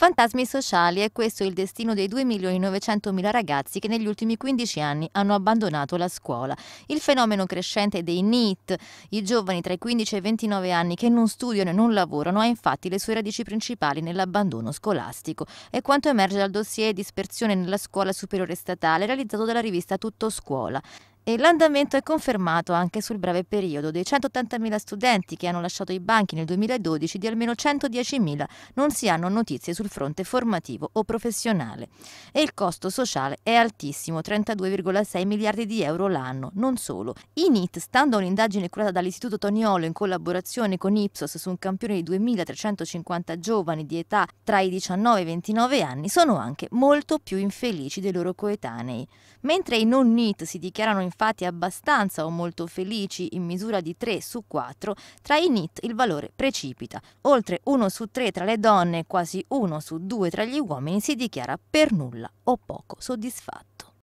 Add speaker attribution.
Speaker 1: Fantasmi sociali, è questo il destino dei 2.900.000 ragazzi che negli ultimi 15 anni hanno abbandonato la scuola. Il fenomeno crescente dei NEET, i giovani tra i 15 e i 29 anni che non studiano e non lavorano, ha infatti le sue radici principali nell'abbandono scolastico. È quanto emerge dal dossier Dispersione nella scuola superiore statale realizzato dalla rivista Tutto Scuola. E l'andamento è confermato anche sul breve periodo dei 180.000 studenti che hanno lasciato i banchi nel 2012 di almeno 110.000 non si hanno notizie sul fronte formativo o professionale e il costo sociale è altissimo 32,6 miliardi di euro l'anno non solo i NIT stando a un'indagine curata dall'istituto Toniolo in collaborazione con Ipsos su un campione di 2.350 giovani di età tra i 19 e i 29 anni sono anche molto più infelici dei loro coetanei mentre i non NIT si dichiarano infelici infatti abbastanza o molto felici in misura di 3 su 4, tra i NIT il valore precipita. Oltre 1 su 3 tra le donne e quasi 1 su 2 tra gli uomini si dichiara per nulla o poco soddisfatto.